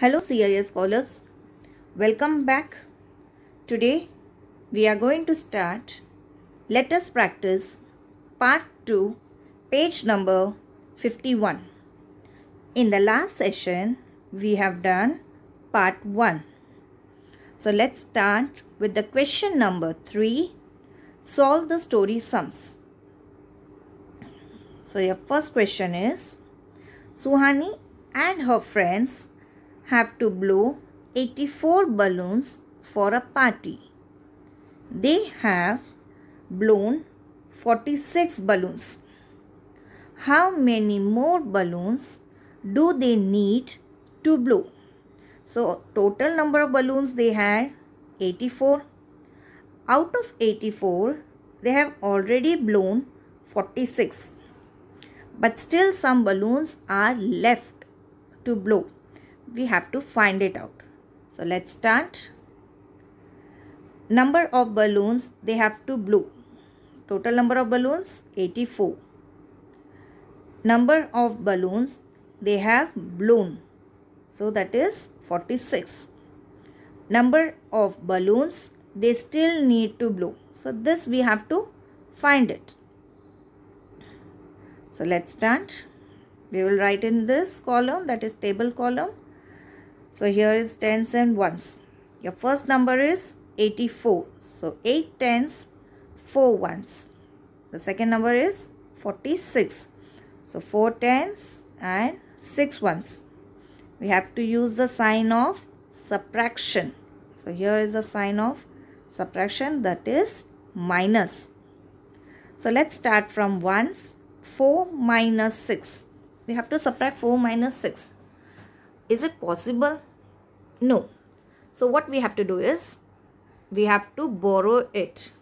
Hello CIS scholars, welcome back. Today we are going to start Let us practice part 2 page number 51. In the last session we have done part 1. So let's start with the question number 3 solve the story sums. So your first question is Suhani and her friends have to blow 84 balloons for a party. They have blown 46 balloons. How many more balloons do they need to blow? So total number of balloons they had 84. Out of 84, they have already blown 46. But still some balloons are left to blow we have to find it out. So let's start. Number of balloons they have to blow. Total number of balloons 84. Number of balloons they have blown. So that is 46. Number of balloons they still need to blow. So this we have to find it. So let's start. We will write in this column that is table column so here is tens and ones. Your first number is 84. So 8 tens, 4 ones. The second number is 46. So 4 tens and 6 ones. We have to use the sign of subtraction. So here is the sign of subtraction that is minus. So let's start from ones. 4 minus 6. We have to subtract 4 minus 6. Is it possible? No. So what we have to do is we have to borrow it.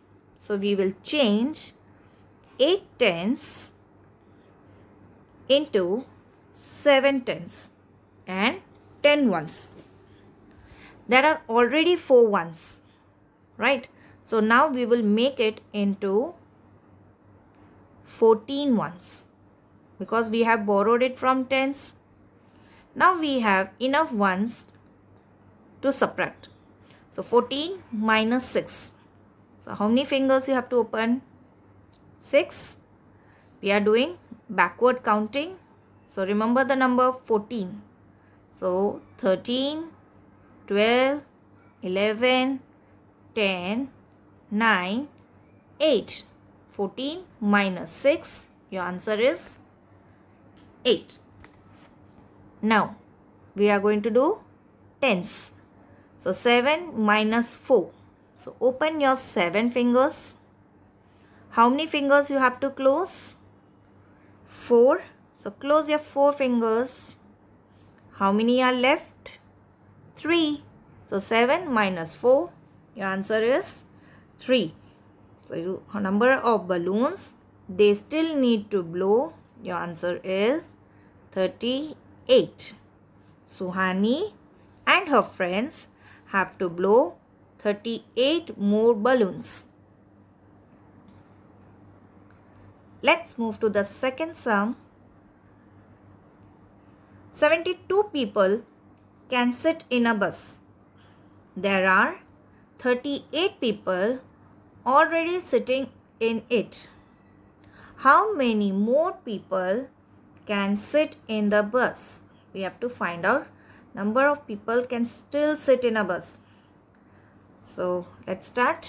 So we will change 8 into 7 and 10 ones. There are already 4 ones, right? So now we will make it into 14 ones because we have borrowed it from tens. Now we have enough ones to subtract. So 14 minus 6. So how many fingers you have to open? 6. We are doing backward counting. So remember the number 14. So 13, 12, 11, 10, 9, 8. 14 minus 6. Your answer is 8. Now, we are going to do tens. So 7 minus 4. So open your 7 fingers. How many fingers you have to close? 4. So close your 4 fingers. How many are left? 3. So 7 minus 4. Your answer is 3. So you, number of balloons they still need to blow. Your answer is 38. Suhani and her friends have to blow 38 more balloons. Let's move to the second sum. 72 people can sit in a bus. There are 38 people already sitting in it. How many more people can sit in the bus? We have to find out number of people can still sit in a bus. So let's start.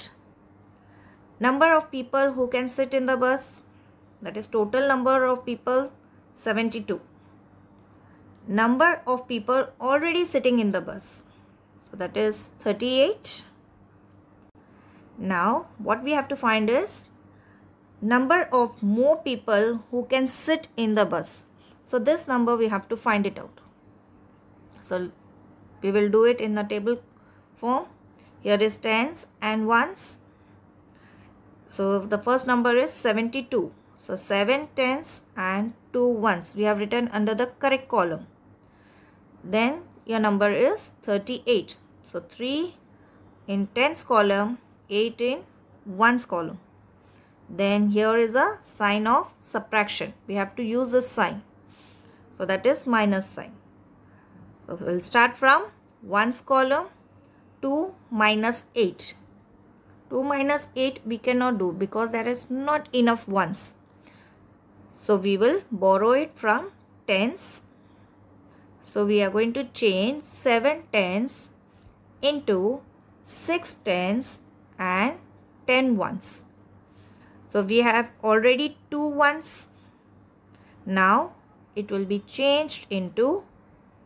Number of people who can sit in the bus that is total number of people 72. Number of people already sitting in the bus so that is 38. Now what we have to find is number of more people who can sit in the bus. So this number we have to find it out. So we will do it in the table form. Here is tens and ones. So the first number is 72. So 7 tens and 2 ones we have written under the correct column. Then your number is 38. So 3 in tens column, 8 in ones column. Then here is a sign of subtraction. We have to use this sign. So that is minus sign we'll start from 1's column 2 minus 8 2 minus 8 we cannot do because there is not enough ones so we will borrow it from tens so we are going to change 7 tens into 6 tens and 10 ones. So we have already 2 ones. Now it will be changed into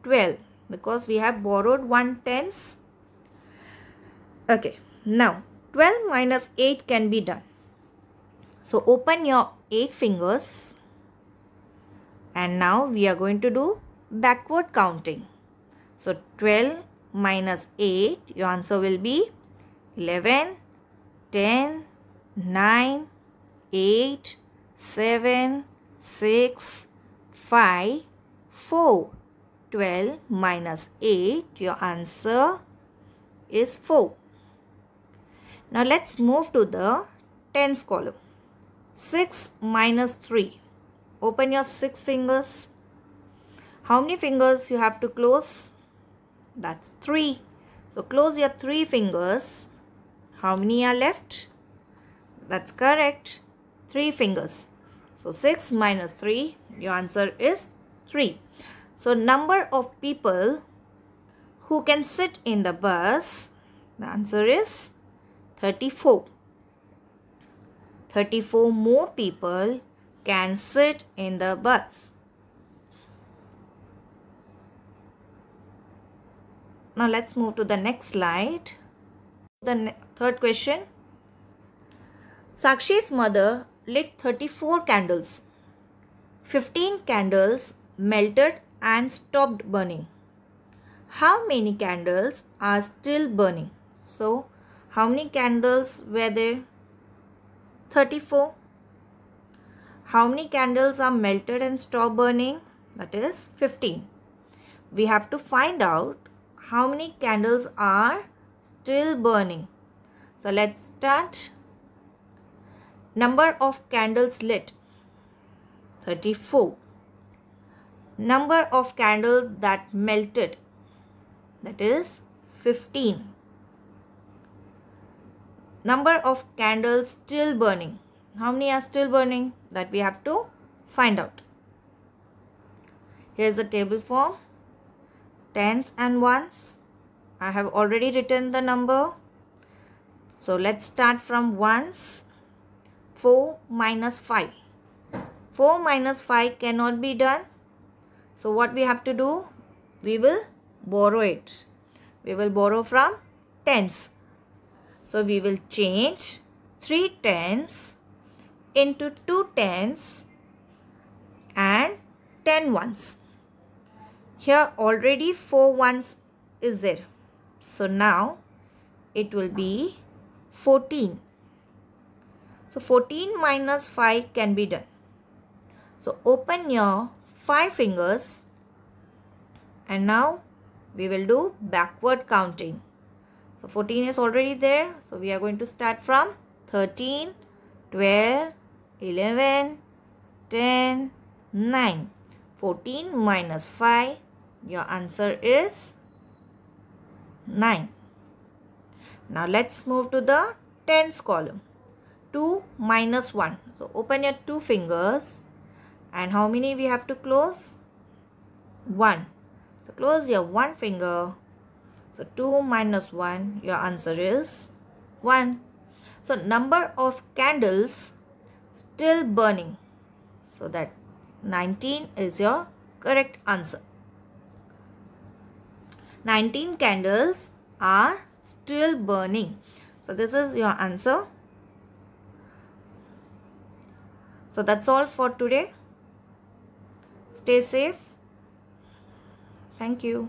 12 because we have borrowed one tens. Okay, now 12 minus 8 can be done. So open your 8 fingers and now we are going to do backward counting. So 12 minus 8, your answer will be 11, 10, 9, 8, 7, 6, 5, 4. 12 minus 8, your answer is 4. Now let's move to the tens column. 6 minus 3. Open your 6 fingers. How many fingers you have to close? That's 3. So close your 3 fingers. How many are left? That's correct. 3 fingers. So 6 minus 3, your answer is 3. So number of people who can sit in the bus, the answer is 34. 34 more people can sit in the bus. Now let's move to the next slide. The third question. Sakshi's mother lit 34 candles. 15 candles melted and stopped burning. How many candles are still burning? So, how many candles were there? 34. How many candles are melted and stopped burning? That is 15. We have to find out how many candles are still burning. So, let's start. Number of candles lit 34 number of candles that melted that is 15 number of candles still burning how many are still burning that we have to find out here is the table form tens and ones I have already written the number so let's start from ones 4 minus 5 4 minus 5 cannot be done so what we have to do? We will borrow it. We will borrow from tens. So we will change 3 tens into 2 tens and 10 ones. Here already 4 ones is there. So now it will be 14. So 14 minus 5 can be done. So open your 5 fingers and now we will do backward counting. So 14 is already there. So we are going to start from 13, 12, 11, 10, 9. 14 minus 5. Your answer is 9. Now let's move to the tens column. 2 minus 1. So open your two fingers and how many we have to close one so close your one finger so 2 minus 1 your answer is 1 so number of candles still burning so that 19 is your correct answer 19 candles are still burning so this is your answer so that's all for today Stay safe. Thank you.